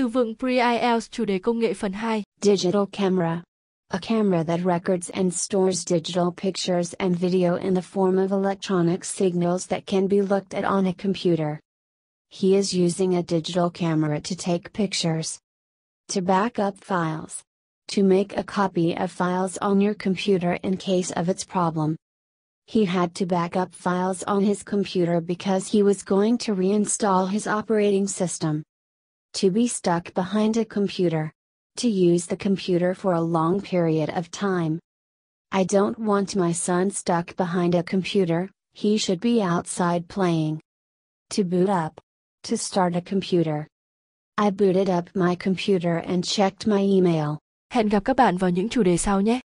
Từ vựng Pre-IELTS chủ đề công nghệ phần 2. Digital camera. A camera that records and stores digital pictures and video in the form of electronic signals that can be looked at on a computer. He is using a digital camera to take pictures. To back up files. To make a copy of files on your computer in case of its problem. He had to back up files on his computer because he was going to reinstall his operating system to be stuck behind a computer. To use the computer for a long period of time. I don't want my son stuck behind a computer, he should be outside playing. To boot up. To start a computer. I booted up my computer and checked my email. Hẹn gặp các bạn vào những chủ đề sau nhé.